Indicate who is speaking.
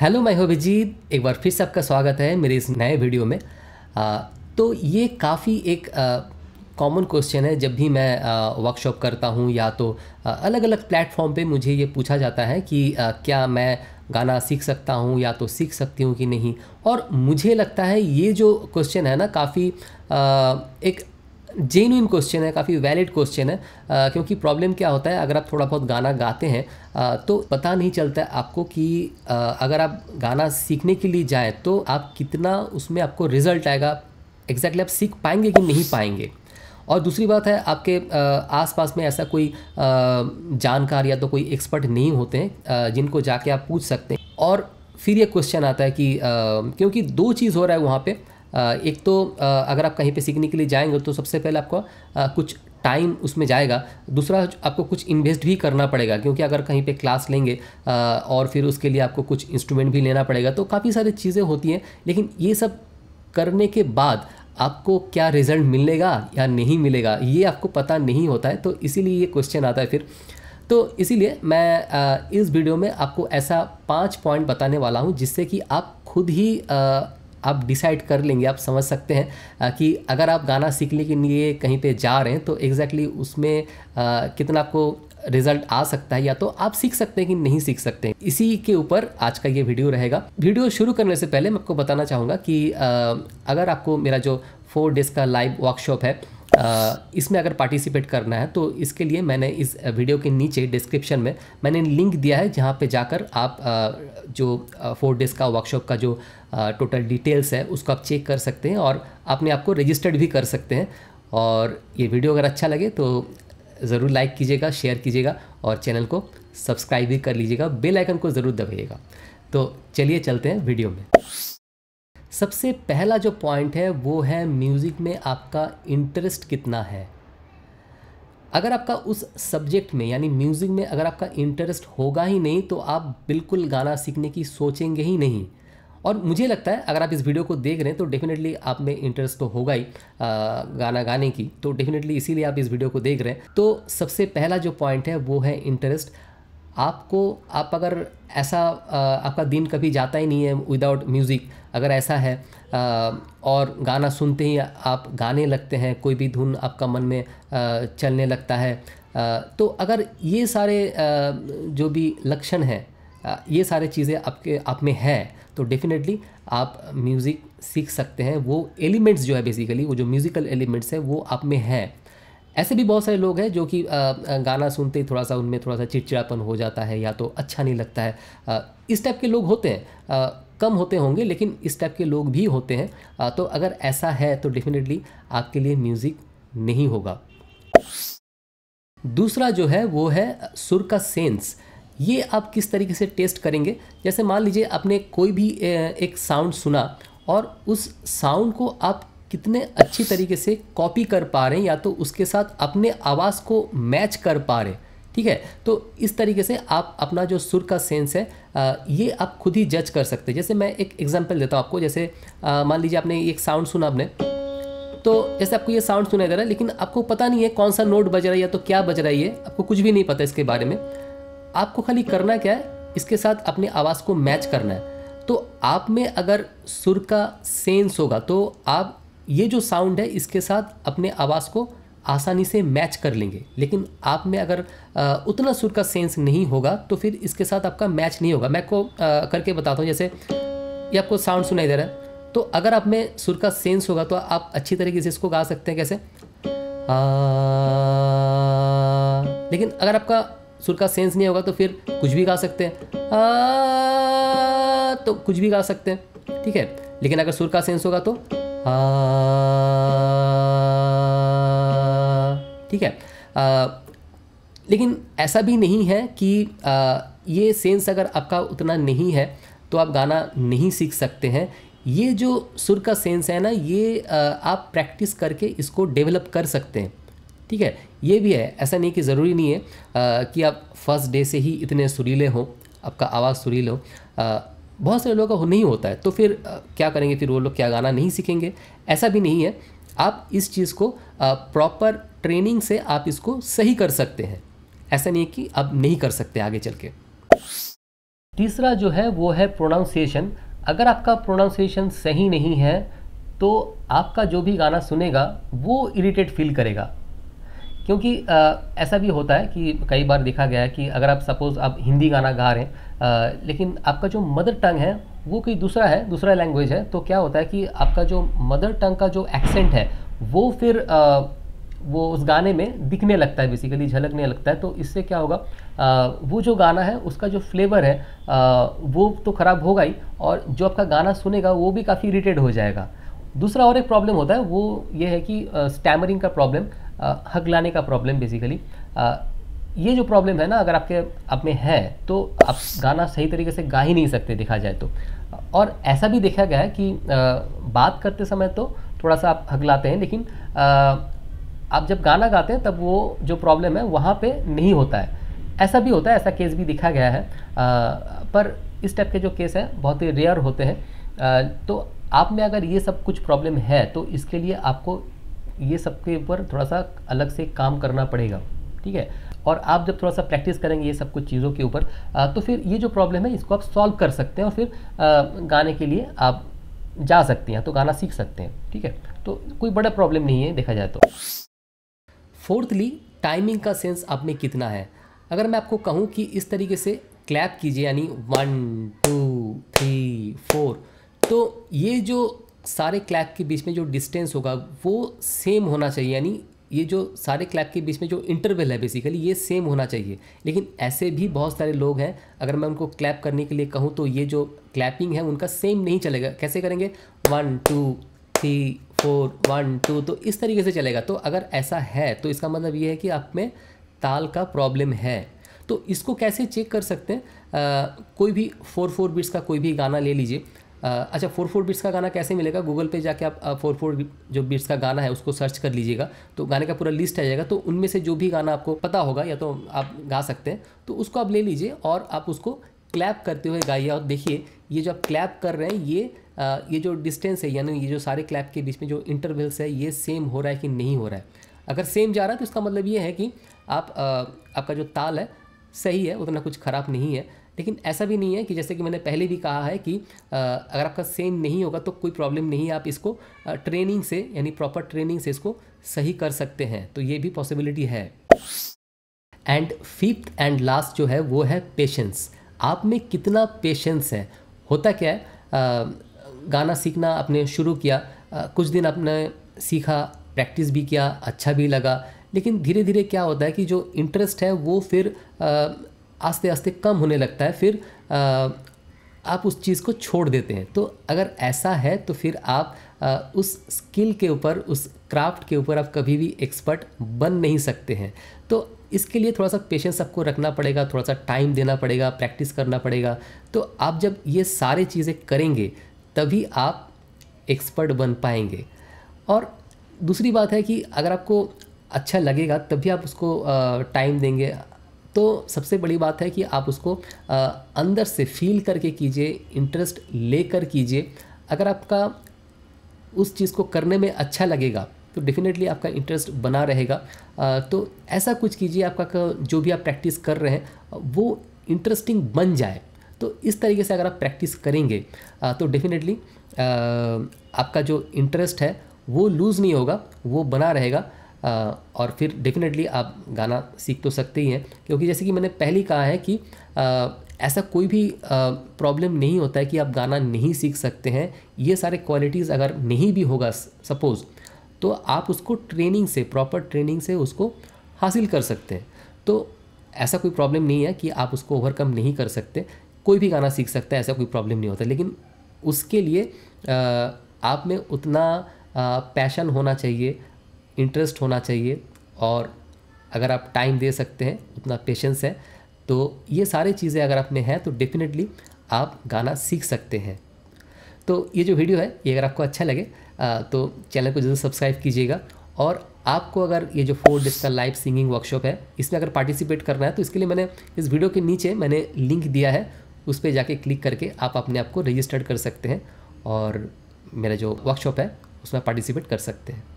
Speaker 1: hello मैं हूं अभिजीत एक बार फिर से आपका स्वागत है मेरे इस नए वीडियो में आ, तो ये काफ़ी एक कॉमन क्वेश्चन है जब भी मैं वर्कशॉप करता हूँ या तो आ, अलग अलग प्लेटफॉर्म पे मुझे ये पूछा जाता है कि आ, क्या मैं गाना सीख सकता हूँ या तो सीख सकती हूँ कि नहीं और मुझे लगता है ये जो क्वेश्चन है ना काफ़ी एक जेन्यून क्वेश्चन है काफ़ी वैलिड क्वेश्चन है आ, क्योंकि प्रॉब्लम क्या होता है अगर आप थोड़ा बहुत गाना गाते हैं आ, तो पता नहीं चलता है आपको कि आ, अगर आप गाना सीखने के लिए जाएँ तो आप कितना उसमें आपको रिजल्ट आएगा एग्जैक्टली आप सीख पाएंगे कि नहीं पाएंगे और दूसरी बात है आपके आसपास में ऐसा कोई जानकार या तो कोई एक्सपर्ट नहीं होते हैं जिनको जाके आप पूछ सकते हैं और फिर ये क्वेश्चन आता है कि क्योंकि दो चीज़ हो रहा है वहाँ पे एक तो अगर आप कहीं पे सीखने के लिए जाएंगे तो सबसे पहले आपको कुछ टाइम उसमें जाएगा दूसरा आपको कुछ इन्वेस्ट भी करना पड़ेगा क्योंकि अगर कहीं पे क्लास लेंगे और फिर उसके लिए आपको कुछ इंस्ट्रूमेंट भी लेना पड़ेगा तो काफ़ी सारी चीज़ें होती हैं लेकिन ये सब करने के बाद आपको क्या रिजल्ट मिलेगा या नहीं मिलेगा ये आपको पता नहीं होता है तो इसीलिए ये क्वेश्चन आता है फिर तो इसीलिए मैं इस वीडियो में आपको ऐसा पाँच पॉइंट बताने वाला हूँ जिससे कि आप खुद ही आप डिसाइड कर लेंगे आप समझ सकते हैं कि अगर आप गाना सीखने के लिए कहीं पे जा रहे हैं तो एग्जैक्टली exactly उसमें कितना आपको रिजल्ट आ सकता है या तो आप सीख सकते हैं कि नहीं सीख सकते हैं इसी के ऊपर आज का ये वीडियो रहेगा वीडियो शुरू करने से पहले मैं आपको बताना चाहूँगा कि अगर आपको मेरा जो फोर डेज़ का लाइव वर्कशॉप है इसमें अगर पार्टिसिपेट करना है तो इसके लिए मैंने इस वीडियो के नीचे डिस्क्रिप्शन में मैंने लिंक दिया है जहाँ पे जाकर आप जो फोर डेज़ का वर्कशॉप का जो टोटल डिटेल्स है उसको आप चेक कर सकते हैं और अपने आप को रजिस्टर्ड भी कर सकते हैं और ये वीडियो अगर अच्छा लगे तो ज़रूर लाइक कीजिएगा शेयर कीजिएगा और चैनल को सब्सक्राइब भी कर लीजिएगा बेल आइकन को ज़रूर दबाइएगा तो चलिए चलते हैं वीडियो में सबसे पहला जो पॉइंट है वो है म्यूज़िक में आपका इंटरेस्ट कितना है अगर आपका उस सब्जेक्ट में यानी म्यूज़िक में अगर आपका इंटरेस्ट होगा ही नहीं तो आप बिल्कुल गाना सीखने की सोचेंगे ही नहीं और मुझे लगता है अगर आप इस वीडियो को देख रहे हैं तो डेफिनेटली आप में इंटरेस्ट तो होगा ही गाना गाने की तो डेफिनेटली इसीलिए आप इस वीडियो को देख रहे हैं तो सबसे पहला जो पॉइंट है वो है इंटरेस्ट आपको आप अगर ऐसा आपका दिन कभी जाता ही नहीं है विदाउट म्यूज़िक अगर ऐसा है और गाना सुनते ही आप गाने लगते हैं कोई भी धुन आपका मन में चलने लगता है तो अगर ये सारे जो भी लक्षण हैं ये सारे चीज़ें आपके आप में हैं तो डेफिनेटली आप म्यूज़िक सीख सकते हैं वो एलिमेंट्स जो है बेसिकली वो जो म्यूज़िकल एलिमेंट्स हैं वो आप में हैं ऐसे भी बहुत सारे लोग हैं जो कि गाना सुनते ही थोड़ा सा उनमें थोड़ा सा चिड़चिड़ापन हो जाता है या तो अच्छा नहीं लगता है इस टाइप के लोग होते हैं कम होते होंगे लेकिन इस टाइप के लोग भी होते हैं तो अगर ऐसा है तो डेफिनेटली आपके लिए म्यूज़िक नहीं होगा दूसरा जो है वो है सुर का सेंस ये आप किस तरीके से टेस्ट करेंगे जैसे मान लीजिए आपने कोई भी एक साउंड सुना और उस साउंड को आप कितने अच्छी तरीके से कॉपी कर पा रहे हैं या तो उसके साथ अपने आवाज़ को मैच कर पा रहे हैं ठीक है तो इस तरीके से आप अपना जो सुर का सेंस है ये आप खुद ही जज कर सकते हैं जैसे मैं एक एग्जांपल देता हूँ आपको जैसे मान लीजिए आपने एक साउंड सुना आपने तो जैसे आपको ये साउंड सुनाई दे रहा है लेकिन आपको पता नहीं है कौन सा नोट बज रहा है या तो क्या बज रहा है ये आपको कुछ भी नहीं पता इसके बारे में आपको खाली करना क्या है इसके साथ अपने आवाज़ को मैच करना है तो आप में अगर सुर का सेंस होगा तो आप ये जो साउंड है इसके साथ अपने आवाज़ को आसानी से मैच कर लेंगे लेकिन आप में अगर आ, उतना सुर का सेंस नहीं होगा तो फिर इसके साथ आपका मैच नहीं होगा मैं को आ, करके बताता हूँ जैसे ये आपको साउंड सुनाई दे रहा है तो अगर आप में सुर का सेंस होगा तो आप अच्छी तरीके से इसको गा सकते हैं कैसे आ, लेकिन अगर आपका सुर का सेंस नहीं होगा तो फिर कुछ भी गा सकते हैं तो कुछ भी गा सकते हैं ठीक है लेकिन अगर सुर का सेंस होगा तो ठीक है आ, लेकिन ऐसा भी नहीं है कि आ, ये सेंस अगर आपका उतना नहीं है तो आप गाना नहीं सीख सकते हैं ये जो सुर का सेंस है ना ये आ, आप प्रैक्टिस करके इसको डेवलप कर सकते हैं ठीक है ये भी है ऐसा नहीं कि ज़रूरी नहीं है आ, कि आप फर्स्ट डे से ही इतने सुरीले हों आपका आवाज़ सुरील हो आ, बहुत सारे लोगों का नहीं होता है तो फिर आ, क्या करेंगे फिर वो लोग क्या गाना नहीं सीखेंगे ऐसा भी नहीं है आप इस चीज़ को प्रॉपर ट्रेनिंग से आप इसको सही कर सकते हैं ऐसा नहीं है कि आप नहीं कर सकते आगे चल के तीसरा जो है वो है प्रोनाउंसिएशन अगर आपका प्रोनाउंसिएशन सही नहीं है तो आपका जो भी गाना सुनेगा वो इरिटेट फील करेगा क्योंकि आ, ऐसा भी होता है कि कई बार देखा गया है कि अगर आप सपोज़ आप हिंदी गाना गा रहे हैं आ, लेकिन आपका जो मदर टंग है वो कोई दूसरा है दूसरा लैंग्वेज है तो क्या होता है कि आपका जो मदर टंग का जो एक्सेंट है वो फिर आ, वो उस गाने में दिखने लगता है बेसिकली झलकने लगता है तो इससे क्या होगा आ, वो जो गाना है उसका जो फ्लेवर है आ, वो तो ख़राब होगा ही और जो आपका गाना सुनेगा वो भी काफ़ी इरीटेड हो जाएगा दूसरा और एक प्रॉब्लम होता है वो ये है कि स्टैमरिंग का प्रॉब्लम हक लाने का प्रॉब्लम बेसिकली ये जो प्रॉब्लम है ना अगर आपके आप में है तो आप गाना सही तरीके से गा ही नहीं सकते देखा जाए तो और ऐसा भी देखा गया है कि बात करते समय तो थोड़ा सा आप लाते हैं लेकिन आप जब गाना गाते हैं तब वो जो प्रॉब्लम है वहाँ पे नहीं होता है ऐसा भी होता है ऐसा केस भी देखा गया है पर इस टाइप के जो केस हैं बहुत ही रेयर होते हैं तो आप में अगर ये सब कुछ प्रॉब्लम है तो इसके लिए आपको ये सबके ऊपर थोड़ा सा अलग से काम करना पड़ेगा ठीक है और आप जब थोड़ा सा प्रैक्टिस करेंगे ये सब कुछ चीज़ों के ऊपर तो फिर ये जो प्रॉब्लम है इसको आप सॉल्व कर सकते हैं और फिर आ, गाने के लिए आप जा सकते हैं तो गाना सीख सकते हैं ठीक है तो कोई बड़ा प्रॉब्लम नहीं है देखा जाए तो फोर्थली टाइमिंग का सेंस आप में कितना है अगर मैं आपको कहूँ कि इस तरीके से क्लैप कीजिए यानी वन टू थ्री फोर तो ये जो सारे क्लैक के बीच में जो डिस्टेंस होगा वो सेम होना चाहिए यानी ये जो सारे क्लैक के बीच में जो इंटरवल है बेसिकली ये सेम होना चाहिए लेकिन ऐसे भी बहुत सारे लोग हैं अगर मैं उनको क्लैप करने के लिए कहूँ तो ये जो क्लैपिंग है उनका सेम नहीं चलेगा कैसे करेंगे one two three four one two तो इस तरीके से चलेगा तो अगर ऐसा है तो इसका मतलब ये है कि आप में ताल का प्रॉब्लम है तो इसको कैसे चेक कर सकते हैं आ, कोई भी फोर फोर बीट्स का कोई भी गाना ले लीजिए अच्छा फोर फोर बीट्स का गाना कैसे मिलेगा गूगल पे जाके आप फोर फोर जो बीट्स का गाना है उसको सर्च कर लीजिएगा तो गाने का पूरा लिस्ट आ जाएगा तो उनमें से जो भी गाना आपको पता होगा या तो आप गा सकते हैं तो उसको आप ले लीजिए और आप उसको क्लैप करते हुए गाइए और देखिए ये जो आप क्लैप कर रहे हैं ये आ, ये जो डिस्टेंस है यानी ये जो सारे क्लैप के बीच में जो इंटरवल्स है ये सेम हो रहा है कि नहीं हो रहा है अगर सेम जा रहा है तो इसका मतलब ये है कि आप आ, आपका जो ताल है सही है उतना कुछ ख़राब नहीं है लेकिन ऐसा भी नहीं है कि जैसे कि मैंने पहले भी कहा है कि अगर आपका सेम नहीं होगा तो कोई प्रॉब्लम नहीं है आप इसको ट्रेनिंग से यानी प्रॉपर ट्रेनिंग से इसको सही कर सकते हैं तो ये भी पॉसिबिलिटी है एंड फिफ्थ एंड लास्ट जो है वो है पेशेंस आप में कितना पेशेंस है होता क्या है आ, गाना सीखना आपने शुरू किया आ, कुछ दिन आपने सीखा प्रैक्टिस भी किया अच्छा भी लगा लेकिन धीरे धीरे क्या होता है कि जो इंटरेस्ट है वो फिर आ, आस्ते आस्ते कम होने लगता है फिर आ, आप उस चीज़ को छोड़ देते हैं तो अगर ऐसा है तो फिर आप आ, उस स्किल के ऊपर उस क्राफ्ट के ऊपर आप कभी भी एक्सपर्ट बन नहीं सकते हैं तो इसके लिए थोड़ा सा पेशेंस आपको रखना पड़ेगा थोड़ा सा टाइम देना पड़ेगा प्रैक्टिस करना पड़ेगा तो आप जब ये सारे चीज़ें करेंगे तभी आप एक्सपर्ट बन पाएंगे और दूसरी बात है कि अगर आपको अच्छा लगेगा तभी आप उसको टाइम देंगे तो सबसे बड़ी बात है कि आप उसको अंदर से फील करके कीजिए इंटरेस्ट लेकर कीजिए अगर आपका उस चीज़ को करने में अच्छा लगेगा तो डेफिनेटली आपका इंटरेस्ट बना रहेगा तो ऐसा कुछ कीजिए आपका जो भी आप प्रैक्टिस कर रहे हैं वो इंटरेस्टिंग बन जाए तो इस तरीके से अगर आप प्रैक्टिस करेंगे तो डेफिनेटली आपका जो इंटरेस्ट है वो लूज़ नहीं होगा वो बना रहेगा और फिर डेफिनेटली आप गाना सीख तो सकते ही हैं क्योंकि जैसे कि मैंने पहले कहा है कि ऐसा कोई भी प्रॉब्लम नहीं होता है कि आप गाना नहीं सीख सकते हैं ये सारे क्वालिटीज़ अगर नहीं भी होगा सपोज़ तो आप उसको ट्रेनिंग से प्रॉपर ट्रेनिंग से उसको हासिल कर सकते हैं तो ऐसा कोई प्रॉब्लम नहीं है कि आप उसको ओवरकम नहीं कर सकते कोई भी गाना सीख सकता है ऐसा कोई प्रॉब्लम नहीं होता लेकिन उसके लिए आप में उतना पैशन होना चाहिए इंटरेस्ट होना चाहिए और अगर आप टाइम दे सकते हैं उतना पेशेंस है तो ये सारे चीज़ें अगर आप में हैं तो डेफिनेटली आप गाना सीख सकते हैं तो ये जो वीडियो है ये अगर आपको अच्छा लगे तो चैनल को जरूर सब्सक्राइब कीजिएगा और आपको अगर ये जो फोर डेज का लाइव सिंगिंग वर्कशॉप है इसमें अगर पार्टिसिपेट करना है तो इसके लिए मैंने इस वीडियो के नीचे मैंने लिंक दिया है उस पर जाके क्लिक करके आप अपने आप को रजिस्टर्ड कर सकते हैं और मेरा जो वर्कशॉप है उसमें पार्टिसिपेट कर सकते हैं